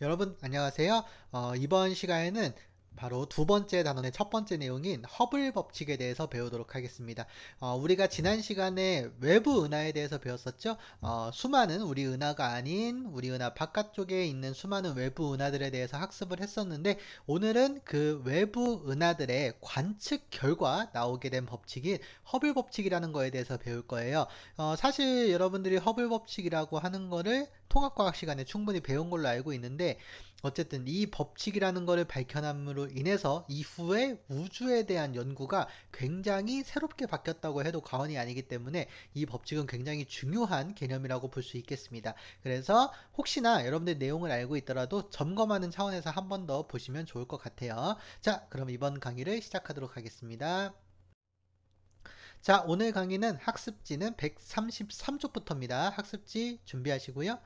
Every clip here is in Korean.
여러분 안녕하세요. 어, 이번 시간에는 바로 두 번째 단원의 첫 번째 내용인 허블 법칙에 대해서 배우도록 하겠습니다. 어, 우리가 지난 시간에 외부 은하에 대해서 배웠었죠. 어, 수많은 우리 은하가 아닌 우리 은하 바깥쪽에 있는 수많은 외부 은하들에 대해서 학습을 했었는데 오늘은 그 외부 은하들의 관측 결과 나오게 된 법칙인 허블 법칙이라는 거에 대해서 배울 거예요. 어, 사실 여러분들이 허블 법칙이라고 하는 거를 통합과학 시간에 충분히 배운 걸로 알고 있는데 어쨌든 이 법칙이라는 것을 밝혀남으로 인해서 이후에 우주에 대한 연구가 굉장히 새롭게 바뀌었다고 해도 과언이 아니기 때문에 이 법칙은 굉장히 중요한 개념이라고 볼 수 있겠습니다. 그래서 혹시나 여러분들 내용을 알고 있더라도 점검하는 차원에서 한 번 더 보시면 좋을 것 같아요. 자, 그럼 이번 강의를 시작하도록 하겠습니다. 자, 오늘 강의는 학습지는 133쪽부터입니다. 학습지 준비하시고요.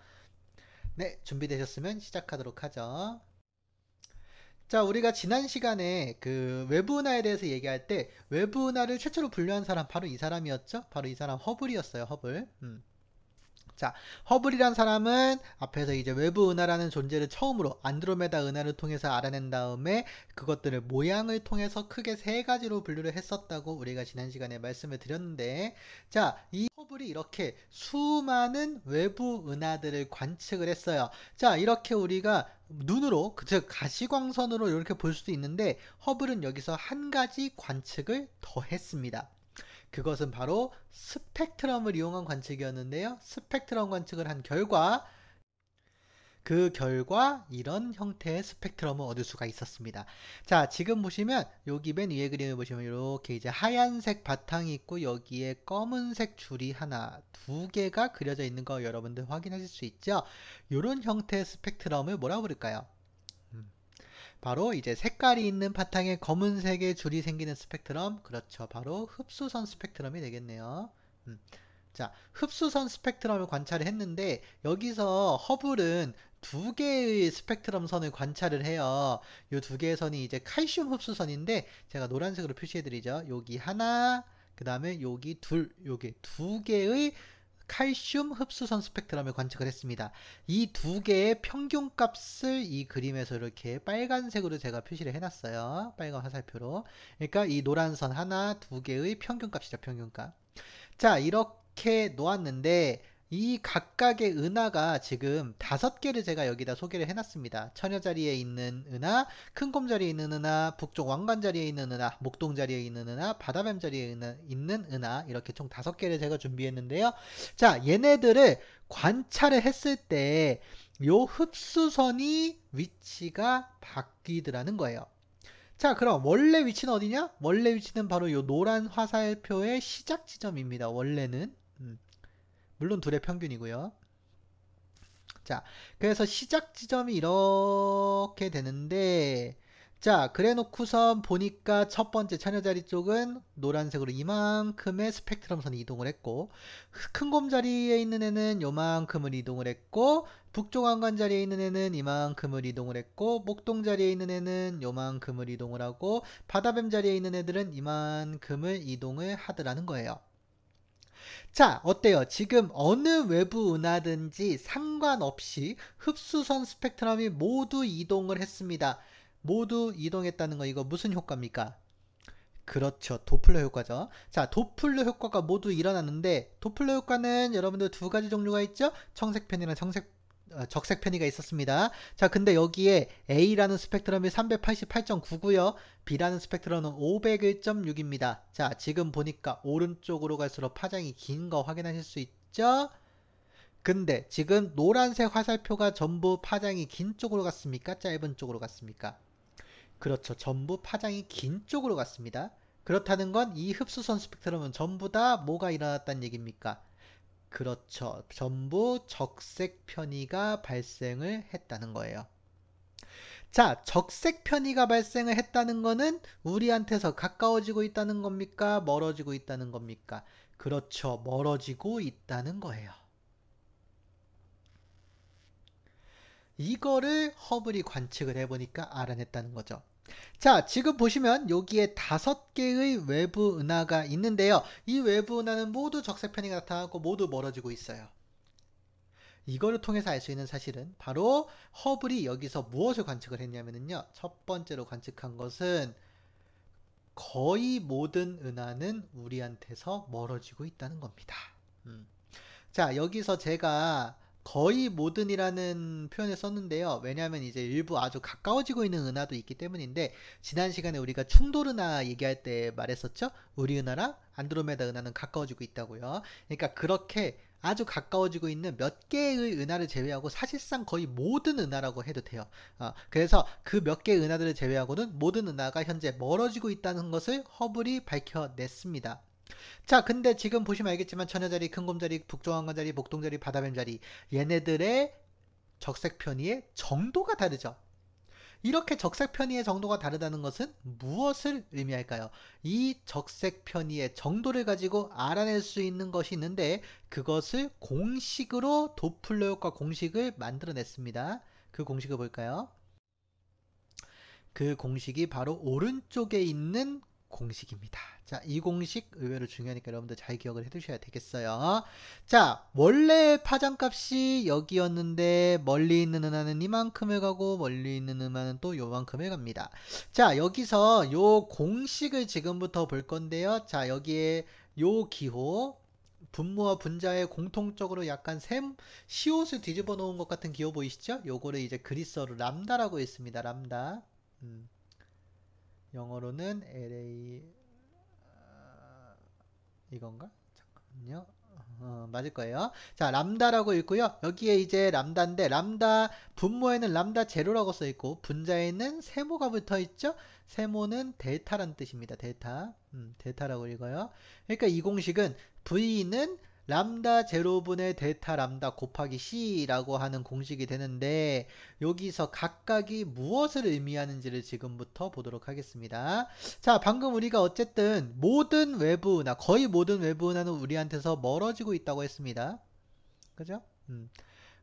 네, 준비되셨으면 시작하도록 하죠. 자, 우리가 지난 시간에 그 외부 은하에 대해서 얘기할 때 외부 은하를 최초로 분류한 사람 바로 이 사람이었죠? 바로 이 사람 허블이었어요, 허블. 음. 자, 허블이란 사람은 앞에서 이제 외부 은하라는 존재를 처음으로 안드로메다 은하를 통해서 알아낸 다음에 그것들을 모양을 통해서 크게 세 가지로 분류를 했었다고 우리가 지난 시간에 말씀을 드렸는데 자, 이 허블이 이렇게 수많은 외부 은하들을 관측을 했어요. 자, 이렇게 우리가 눈으로 즉 가시광선으로 이렇게 볼 수도 있는데 허블은 여기서 한 가지 관측을 더 했습니다. 그것은 바로 스펙트럼을 이용한 관측이었는데요. 스펙트럼 관측을 한 결과 그 결과 이런 형태의 스펙트럼을 얻을 수가 있었습니다. 자, 지금 보시면 여기 맨 위에 그림을 보시면 이렇게 이제 하얀색 바탕이 있고 여기에 검은색 줄이 하나, 두 개가 그려져 있는 거 여러분들 확인하실 수 있죠? 이런 형태의 스펙트럼을 뭐라 고 부를까요? 바로 이제 색깔이 있는 바탕에 검은색의 줄이 생기는 스펙트럼 그렇죠 바로 흡수선 스펙트럼이 되겠네요 음. 자 흡수선 스펙트럼을 관찰을 했는데 여기서 허블은 두 개의 스펙트럼 선을 관찰을 해요 이 두 개의 선이 이제 칼슘 흡수선인데 제가 노란색으로 표시해 드리죠 여기 하나 그 다음에 여기 둘 요게 두 개의 칼슘 흡수선 스펙트럼을 관측을 했습니다. 이 두 개의 평균값을 이 그림에서 이렇게 빨간색으로 제가 표시를 해놨어요. 빨간 화살표로. 그러니까 이 노란 선 하나, 두 개의 평균값이죠. 평균값. 자, 이렇게 놓았는데 이 각각의 은하가 지금 다섯 개를 제가 여기다 소개를 해놨습니다. 처녀 자리에 있는 은하, 큰곰자리에 있는 은하, 북쪽 왕관자리에 있는 은하, 목동자리에 있는 은하, 바다뱀자리에 있는 은하 이렇게 총 다섯 개를 제가 준비했는데요. 자 얘네들을 관찰을 했을 때요 흡수선이 위치가 바뀌더라는 거예요. 자 그럼 원래 위치는 어디냐? 원래 위치는 바로 요 노란 화살표의 시작 지점입니다. 원래는 물론 둘의 평균이고요. 자, 그래서 시작 지점이 이렇게 되는데 자, 그래 놓고선 보니까 첫 번째 참녀자리 쪽은 노란색으로 이만큼의 스펙트럼 선이 이동을 했고, 큰곰 자리에 있는 애는 요만큼을 이동을 했고, 북쪽 안관 자리에 있는 애는 이만큼을 이동을 했고, 목동 자리에 있는 애는 요만큼을 이동을 하고, 바다뱀 자리에 있는 애들은 이만큼을 이동을 하더라는 거예요. 자, 어때요? 지금 어느 외부 은하든지 상관없이 흡수선 스펙트럼이 모두 이동을 했습니다. 모두 이동했다는 거 이거 무슨 효과입니까? 그렇죠. 도플러 효과죠. 자, 도플러 효과가 모두 일어났는데 도플러 효과는 여러분들 두 가지 종류가 있죠? 청색편이랑 청색 어, 적색 편의가 있었습니다. 자, 근데 여기에 A라는 스펙트럼이 388.9고요. B라는 스펙트럼은 501.6입니다. 자, 지금 보니까 오른쪽으로 갈수록 파장이 긴 거 확인하실 수 있죠? 근데 지금 노란색 화살표가 전부 파장이 긴 쪽으로 갔습니까? 짧은 쪽으로 갔습니까? 그렇죠. 전부 파장이 긴 쪽으로 갔습니다. 그렇다는 건 이 흡수선 스펙트럼은 전부 다 뭐가 일어났다는 얘기입니까? 그렇죠. 전부 적색 편의가 발생을 했다는 거예요. 자, 적색 편의가 발생을 했다는 거는 우리한테서 가까워지고 있다는 겁니까? 멀어지고 있다는 겁니까? 그렇죠. 멀어지고 있다는 거예요. 이거를 허블이 관측을 해보니까 알아냈다는 거죠. 자, 지금 보시면 여기에 다섯 개의 외부 은하가 있는데요. 이 외부 은하는 모두 적색편이 나타나고 모두 멀어지고 있어요. 이거를 통해서 알 수 있는 사실은 바로 허블이 여기서 무엇을 관측을 했냐면요. 첫 번째로 관측한 것은 거의 모든 은하는 우리한테서 멀어지고 있다는 겁니다. 음. 자, 여기서 제가 거의 모든이라는 표현을 썼는데요. 왜냐하면 이제 일부 아주 가까워지고 있는 은하도 있기 때문인데 지난 시간에 우리가 충돌 은하 얘기할 때 말했었죠. 우리 은하랑 안드로메다 은하는 가까워지고 있다고요. 그러니까 그렇게 아주 가까워지고 있는 몇 개의 은하를 제외하고 사실상 거의 모든 은하라고 해도 돼요. 어, 그래서 그 몇 개의 은하들을 제외하고는 모든 은하가 현재 멀어지고 있다는 것을 허블이 밝혀냈습니다. 자, 근데 지금 보시면 알겠지만 처녀자리 큰곰자리, 북정왕관자리, 목동자리, 바다뱀자리 얘네들의 적색 편의의 정도가 다르죠. 이렇게 적색 편의의 정도가 다르다는 것은 무엇을 의미할까요? 이 적색 편의의 정도를 가지고 알아낼 수 있는 것이 있는데 그것을 공식으로 도플러 효과 공식을 만들어냈습니다. 그 공식을 볼까요? 그 공식이 바로 오른쪽에 있는 공식입니다. 자, 이 공식 의외로 중요하니까 여러분들 잘 기억을 해두셔야 되겠어요. 자, 원래 파장값이 여기였는데 멀리 있는 은하는 이만큼을 가고 멀리 있는 은하는 또 요만큼을 갑니다. 자, 여기서 요 공식을 지금부터 볼 건데요. 자, 여기에 요 기호 분모와 분자의 공통적으로 약간 샘 시옷을 뒤집어 놓은 것 같은 기호 보이시죠? 요거를 이제 그리스어로 람다라고 했습니다. 람다. 음. 영어로는 LA 아, 이건가? 잠깐만요. 어, 맞을 거예요. 자, 람다라고 읽고요. 여기에 이제 람다인데 람다 분모에는 람다 제로라고 써 있고 분자에는 세모가 붙어 있죠. 세모는 데이란 뜻입니다. 데이 음, 데이라고 읽어요. 그러니까 이 공식은 V는 람다 제로분의 데타 람다 곱하기 c라고 하는 공식이 되는데 여기서 각각이 무엇을 의미하는지를 지금부터 보도록 하겠습니다. 자 방금 우리가 어쨌든 모든 외부 나 거의 모든 외부 은는 우리한테서 멀어지고 있다고 했습니다. 그죠? 음.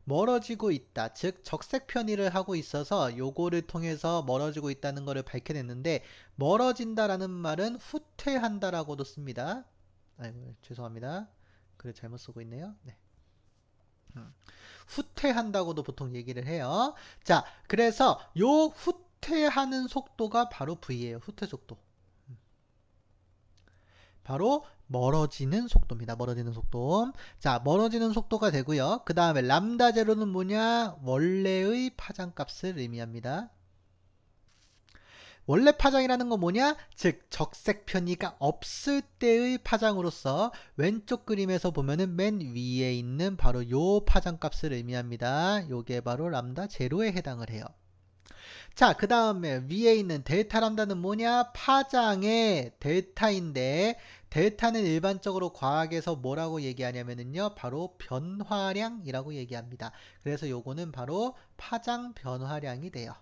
멀어지고 있다. 즉 적색 편의를 하고 있어서 요거를 통해서 멀어지고 있다는 것을 밝혀냈는데 멀어진다라는 말은 후퇴한다라고도 씁니다. 아이고 죄송합니다. 그래 잘못 쓰고 있네요. 네. 음. 후퇴한다고도 보통 얘기를 해요. 자, 그래서 요 후퇴하는 속도가 바로 V예요. 후퇴 속도. 음. 바로 멀어지는 속도입니다. 멀어지는 속도. 자, 멀어지는 속도가 되고요. 그 다음에 람다 제로는 뭐냐? 원래의 파장값을 의미합니다. 원래 파장이라는 건 뭐냐? 즉 적색 편의가 없을 때의 파장으로서 왼쪽 그림에서 보면은 맨 위에 있는 바로 요 파장 값을 의미합니다. 요게 바로 람다 제로에 해당을 해요. 자, 그 다음에 위에 있는 델타 람다는 뭐냐? 파장의 델타인데 델타는 일반적으로 과학에서 뭐라고 얘기하냐면은요. 바로 변화량이라고 얘기합니다. 그래서 요거는 바로 파장 변화량이 돼요.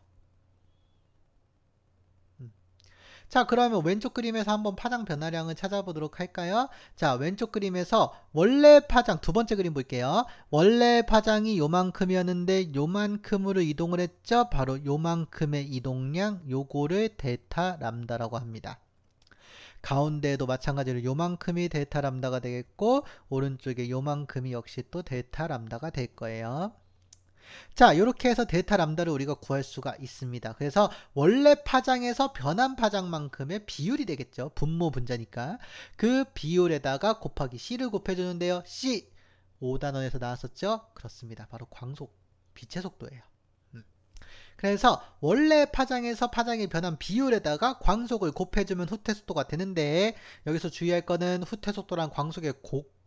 자 그러면 왼쪽 그림에서 한번 파장 변화량을 찾아보도록 할까요? 자 왼쪽 그림에서 원래 파장 두 번째 그림 볼게요. 원래 파장이 요만큼이었는데 요만큼으로 이동을 했죠. 바로 요만큼의 이동량 요거를 데타 람다라고 합니다. 가운데에도 마찬가지로 요만큼이 데타 람다가 되겠고 오른쪽에 요만큼이 역시 또 데타 람다가 될 거예요. 자, 이렇게 해서 데이터 람다를 우리가 구할 수가 있습니다. 그래서 원래 파장에서 변환 파장만큼의 비율이 되겠죠. 분모 분자니까. 그 비율에다가 곱하기 C를 곱해주는데요. C 5단원에서 나왔었죠? 그렇습니다. 바로 광속, 빛의 속도예요. 음. 그래서 원래 파장에서 파장의 변한 비율에다가 광속을 곱해주면 후퇴 속도가 되는데 여기서 주의할 거는 후퇴 속도랑 광속의 곡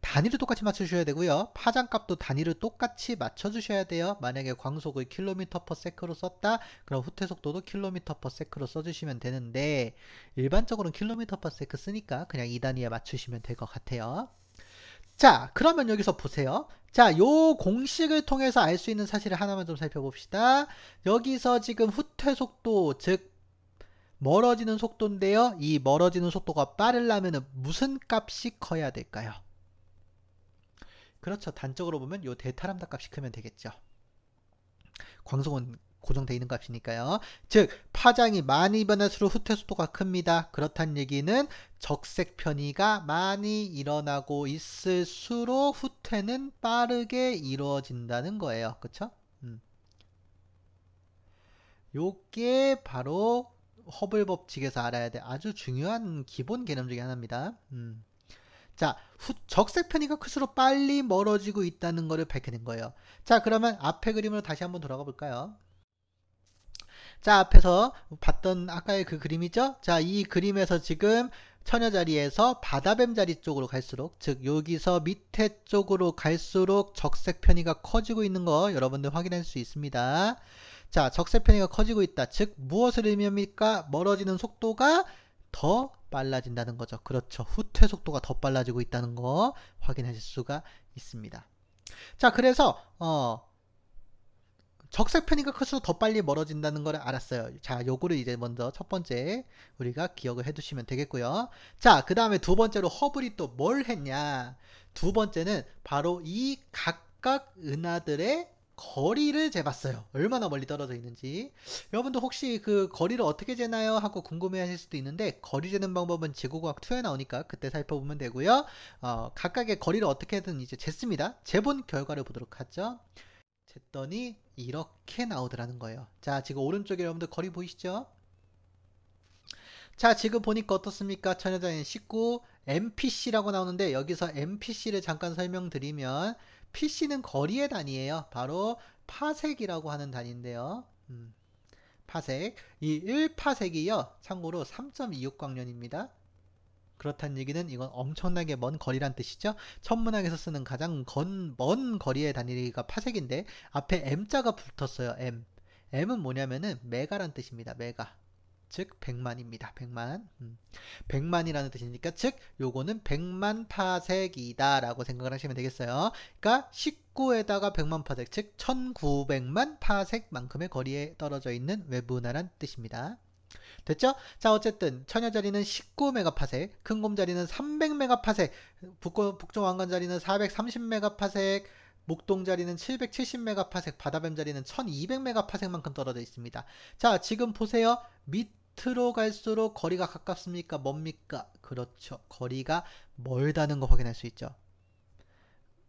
단위를 똑같이 맞춰주셔야 되고요. 파장값도 단위를 똑같이 맞춰주셔야 돼요. 만약에 광속을 킬로미터 퍼 세크로 썼다? 그럼 후퇴 속도도 킬로미터 퍼 세크로 써주시면 되는데 일반적으로는 킬로미터 퍼 세크 쓰니까 그냥 이 단위에 맞추시면 될 것 같아요. 자 그러면 여기서 보세요 자요 공식을 통해서 알 수 있는 사실을 하나만 좀 살펴봅시다 여기서 지금 후퇴 속도 즉 멀어지는 속도인데요 이 멀어지는 속도가 빠르려면 무슨 값이 커야 될까요 그렇죠. 단적으로 보면 요 대타람다 값이 크면 되겠죠. 광속은 고정되어 있는 값이니까요. 즉 파장이 많이 변할수록 후퇴 속도가 큽니다. 그렇다는 얘기는 적색 편의가 많이 일어나고 있을수록 후퇴는 빠르게 이루어진다는 거예요. 그쵸? 음. 요게 바로 허블 법칙에서 알아야 돼 아주 중요한 기본 개념 중에 하나입니다. 음. 자, 후, 적색 편의가 클수록 빨리 멀어지고 있다는 것을 밝혀낸 거예요. 자, 그러면 앞의 그림으로 다시 한번 돌아가 볼까요? 자, 앞에서 봤던 아까의 그 그림이죠? 자, 이 그림에서 지금 처녀 자리에서 바다뱀 자리 쪽으로 갈수록 즉 여기서 밑에 쪽으로 갈수록 적색 편의가 커지고 있는 거 여러분들 확인할 수 있습니다. 자, 적색 편의가 커지고 있다. 즉 무엇을 의미합니까? 멀어지는 속도가 더 빨라진다는 거죠. 그렇죠. 후퇴 속도가 더 빨라지고 있다는 거 확인하실 수가 있습니다. 자, 그래서 어, 적색 편이가 클수록 더 빨리 멀어진다는 걸 알았어요. 자, 요거를 이제 먼저 첫 번째 우리가 기억을 해두시면 되겠고요. 자, 그 다음에 두 번째로 허블이 또 뭘 했냐? 두 번째는 바로 이 각각 은하들의 거리를 재봤어요. 얼마나 멀리 떨어져 있는지. 여러분도 혹시 그 거리를 어떻게 재나요? 하고 궁금해 하실 수도 있는데, 거리 재는 방법은 지구과학 2에 나오니까 그때 살펴보면 되고요. 어, 각각의 거리를 어떻게든 이제 쟀습니다. 재본 결과를 보도록 하죠. 쟀더니 이렇게 나오더라는 거예요. 자, 지금 오른쪽에 여러분들 거리 보이시죠? 자, 지금 보니까 어떻습니까? 천여자인 19, MPC라고 나오는데, 여기서 MPC를 잠깐 설명드리면, PC는 거리의 단위예요. 바로 파색이라고 하는 단위인데요. 음, 파색. 이 1파색이요. 참고로 3.26광년입니다. 그렇다는 얘기는 이건 엄청나게 먼 거리란 뜻이죠. 천문학에서 쓰는 가장 건, 먼 거리의 단위가 파색인데 앞에 M자가 붙었어요. M. M은 뭐냐면은 메가란 뜻입니다. 메가. 즉 100만입니다. 100만. 음. 100만이라는 뜻이니까 즉 요거는 100만 파색이다 라고 생각을 하시면 되겠어요. 그러니까 19에다가 100만 파색 즉 1900만 파색만큼의 거리에 떨어져 있는 외분화란 뜻입니다. 됐죠? 자 어쨌든 천여자리는 19메가파색, 큰곰자리는 300메가파색, 북종왕관자리는 430메가파색, 목동자리는 770메가파색, 바다뱀자리는 1200메가파색만큼 떨어져 있습니다. 자 지금 보세요. 밑 밑으로 갈수록 거리가 가깝습니까? 뭡니까? 그렇죠. 거리가 멀다는 거 확인할 수 있죠.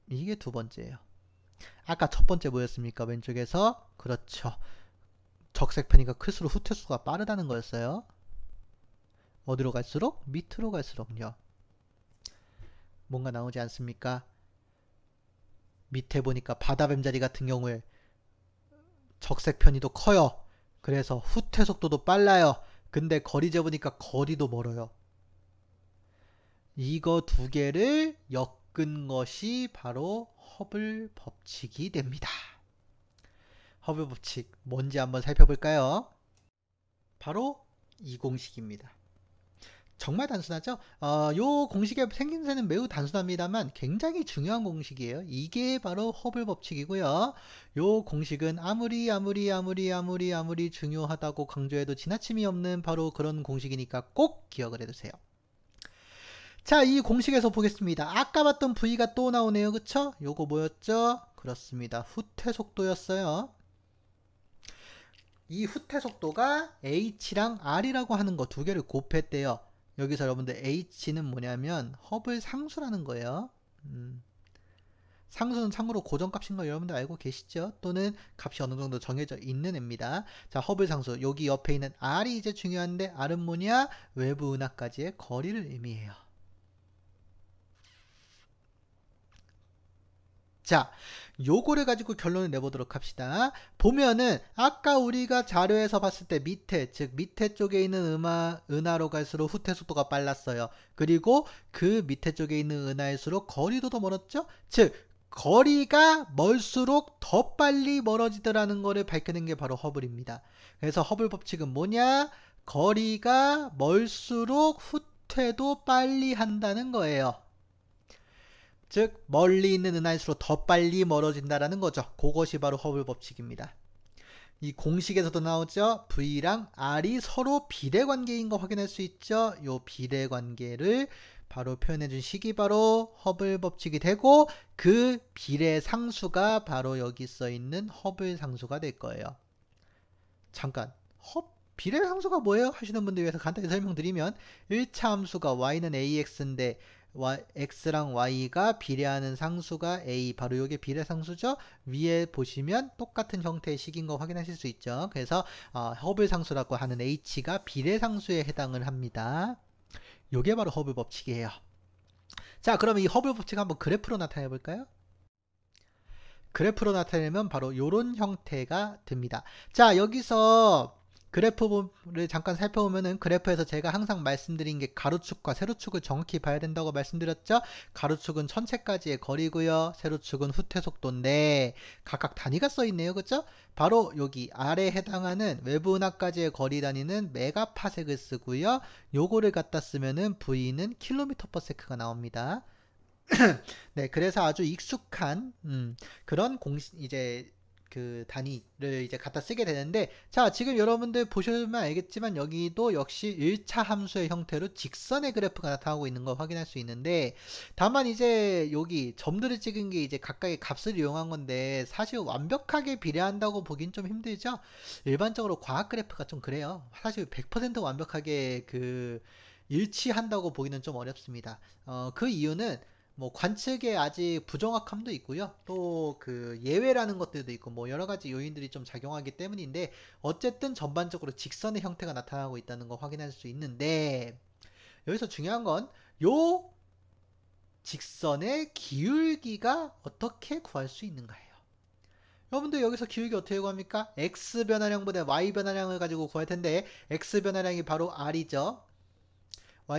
이게 두 번째예요. 아까 첫 번째 뭐였습니까? 왼쪽에서 그렇죠. 적색 편이가 클수록 후퇴수가 빠르다는 거였어요. 어디로 갈수록? 밑으로 갈수록요. 뭔가 나오지 않습니까? 밑에 보니까 바다뱀자리 같은 경우에 적색 편이도 커요. 그래서 후퇴 속도도 빨라요. 근데 거리 재보니까 거리도 멀어요. 이거 두 개를 엮은 것이 바로 허블 법칙이 됩니다. 허블 법칙 뭔지 한번 살펴볼까요? 바로 이 공식입니다. 정말 단순하죠? 어, 요 공식의 생김새는 매우 단순합니다만 굉장히 중요한 공식이에요. 이게 바로 허블 법칙이고요. 요 공식은 아무리 아무리 아무리 아무리 아무리 중요하다고 강조해도 지나침이 없는 바로 그런 공식이니까 꼭 기억을 해두세요. 자, 이 공식에서 보겠습니다. 아까 봤던 V가 또 나오네요. 그쵸? 요거 뭐였죠? 그렇습니다. 후퇴 속도였어요. 이 후퇴 속도가 H랑 R이라고 하는 거 두 개를 곱했대요. 여기서 여러분들 h는 뭐냐면 허블 상수라는 거예요. 음. 상수는 참고로 고정값인 걸 여러분들 알고 계시죠? 또는 값이 어느 정도 정해져 있는 애입니다. 자, 허블 상수. 여기 옆에 있는 r이 이제 중요한데 r은 뭐냐? 외부 은하까지의 거리를 의미해요. 자, 요거를 가지고 결론을 내보도록 합시다. 보면은 아까 우리가 자료에서 봤을 때 밑에 즉 밑에 쪽에 있는 음화 은하로 갈수록 후퇴 속도가 빨랐어요. 그리고 그 밑에 쪽에 있는 은하일수록 거리도 더 멀었죠. 즉 거리가 멀수록 더 빨리 멀어지더라는 것을 밝혀낸 게 바로 허블입니다. 그래서 허블 법칙은 뭐냐? 거리가 멀수록 후퇴도 빨리 한다는 거예요. 즉 멀리 있는 은하일수로더 빨리 멀어진다라는 거죠. 그것이 바로 허블 법칙입니다. 이 공식에서도 나오죠. V랑 R이 서로 비례관계인 거 확인할 수 있죠. 요 비례관계를 바로 표현해준 식이 바로 허블 법칙이 되고 그 비례 상수가 바로 여기 써 있는 허블 상수가 될 거예요. 잠깐, 허, 비례 상수가 뭐예요? 하시는 분들 위해서 간단히 설명드리면 1차 함수가 y는 ax인데 x랑 y가 비례하는 상수가 a 바로 이게 비례 상수죠 위에 보시면 똑같은 형태의 식인 거 확인하실 수 있죠 그래서 어, 허블 상수라고 하는 h가 비례 상수에 해당을 합니다 요게 바로 허블 법칙이에요 자 그러면 이 허블 법칙 한번 그래프로 나타내 볼까요 그래프로 나타내면 바로 이런 형태가 됩니다 자 여기서 그래프를 잠깐 살펴보면은 그래프에서 제가 항상 말씀드린 게 가로축과 세로축을 정확히 봐야 된다고 말씀드렸죠. 가로축은 천체까지의 거리고요. 세로축은 후퇴 속도인데 각각 단위가 써 있네요. 그렇죠? 바로 여기 아래에 해당하는 외부 은하까지의 거리 단위는 메가파색을 쓰고요. 요거를 갖다 쓰면은 V는 킬로미터 퍼 세크가 나옵니다. 네, 그래서 아주 익숙한 음, 그런 공식 이제 그 단위를 이제 갖다 쓰게 되는데 자 지금 여러분들 보시면 알겠지만 여기도 역시 1차 함수의 형태로 직선의 그래프가 나타나고 있는 걸 확인할 수 있는데 다만 이제 여기 점들을 찍은 게 이제 각각의 값을 이용한 건데 사실 완벽하게 비례한다고 보긴 좀 힘들죠 일반적으로 과학 그래프가 좀 그래요 사실 100% 완벽하게 그 일치한다고 보기는 좀 어렵습니다. 어, 그 이유는 뭐 관측에 아직 부정확함도 있고요. 또 그 예외라는 것들도 있고 뭐 여러 가지 요인들이 좀 작용하기 때문인데 어쨌든 전반적으로 직선의 형태가 나타나고 있다는 거 확인할 수 있는데 여기서 중요한 건 요 직선의 기울기가 어떻게 구할 수 있는가예요. 여러분들 여기서 기울기 어떻게 구합니까? x 변화량보다 y 변화량을 가지고 구할 텐데 x 변화량이 바로 r이죠.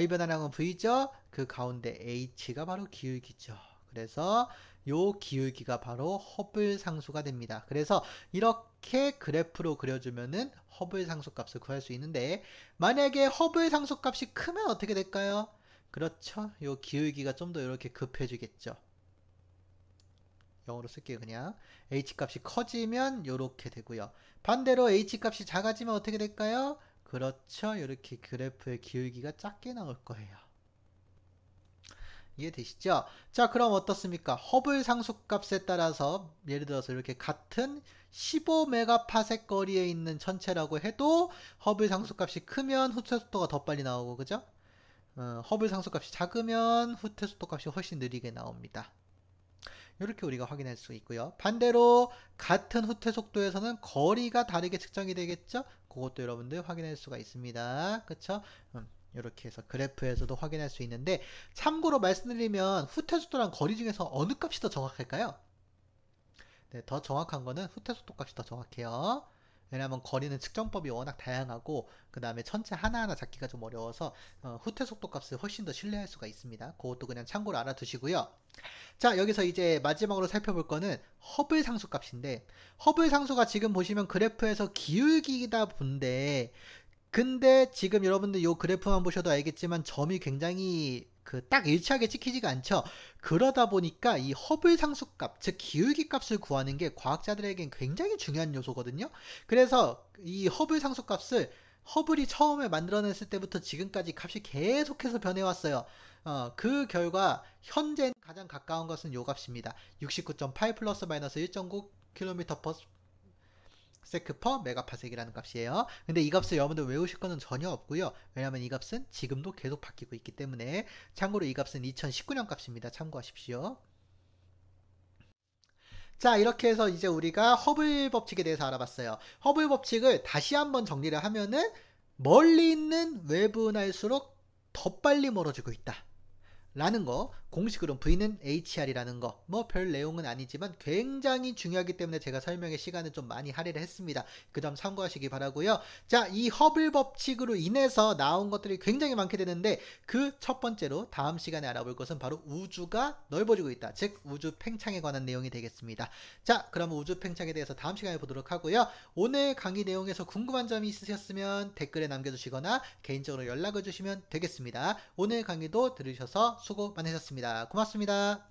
y 변화량은 v죠. 그 가운데 h가 바로 기울기죠. 그래서 요 기울기가 바로 허블 상수가 됩니다. 그래서 이렇게 그래프로 그려주면은 허블 상수값을 구할 수 있는데 만약에 허블 상수값이 크면 어떻게 될까요? 그렇죠. 요 기울기가 좀 더 이렇게 급해지겠죠. 영으로 쓸게요 그냥 h값이 커지면 요렇게 되고요 반대로 h값이 작아지면 어떻게 될까요? 그렇죠. 이렇게 그래프의 기울기가 작게 나올 거예요. 이해되시죠? 자, 그럼 어떻습니까? 허블 상수값에 따라서 예를 들어서 이렇게 같은 15메가파섹 거리에 있는 천체라고 해도 허블 상수값이 크면 후퇴 속도가 더 빨리 나오고 그죠? 어, 허블 상수값이 작으면 후퇴 속도값이 훨씬 느리게 나옵니다. 이렇게 우리가 확인할 수 있고요. 반대로 같은 후퇴 속도에서는 거리가 다르게 측정이 되겠죠? 그것도 여러분들 확인할 수가 있습니다. 그쵸? 음, 이렇게 해서 그래프에서도 확인할 수 있는데 참고로 말씀드리면 후퇴 속도랑 거리 중에서 어느 값이 더 정확할까요? 네, 더 정확한 거는 후퇴 속도 값이 더 정확해요. 왜냐하면 거리는 측정법이 워낙 다양하고 그 다음에 천체 하나하나 잡기가 좀 어려워서 어, 후퇴 속도 값을 훨씬 더 신뢰할 수가 있습니다. 그것도 그냥 참고로 알아두시고요. 자 여기서 이제 마지막으로 살펴볼 거는 허블 상수 값인데 허블 상수가 지금 보시면 그래프에서 기울기다 본데 근데 지금 여러분들 이 그래프만 보셔도 알겠지만 점이 굉장히 그딱 일치하게 찍히지가 않죠. 그러다 보니까 이 허블 상수값, 즉 기울기 값을 구하는 게 과학자들에겐 굉장히 중요한 요소거든요. 그래서 이 허블 상수값을 허블이 처음에 만들어냈을 때부터 지금까지 값이 계속해서 변해왔어요. 어, 그 결과 현재 가장 가까운 것은 요 값입니다. 69.8 플러스 마이너스 1.9 킬로미터 퍼 세크퍼 메가파섹이라는 값이에요. 근데 이 값을 여러분들 외우실 거는 전혀 없고요. 왜냐하면 이 값은 지금도 계속 바뀌고 있기 때문에 참고로 이 값은 2019년 값입니다. 참고하십시오. 자 이렇게 해서 이제 우리가 허블 법칙에 대해서 알아봤어요. 허블 법칙을 다시 한번 정리를 하면은 멀리 있는 외부날수록 더 빨리 멀어지고 있다. 라는 거 공식으로 V는 HR이라는 거 뭐 별 내용은 아니지만 굉장히 중요하기 때문에 제가 설명의 시간을 좀 많이 할애를 했습니다. 그점 참고하시기 바라고요. 자, 이 허블 법칙으로 인해서 나온 것들이 굉장히 많게 되는데 그 첫 번째로 다음 시간에 알아볼 것은 바로 우주가 넓어지고 있다. 즉 우주 팽창에 관한 내용이 되겠습니다. 자, 그럼 우주 팽창에 대해서 다음 시간에 보도록 하고요. 오늘 강의 내용에서 궁금한 점이 있으셨으면 댓글에 남겨주시거나 개인적으로 연락을 주시면 되겠습니다. 오늘 강의도 들으셔서 수고 많으셨습니다. 고맙습니다.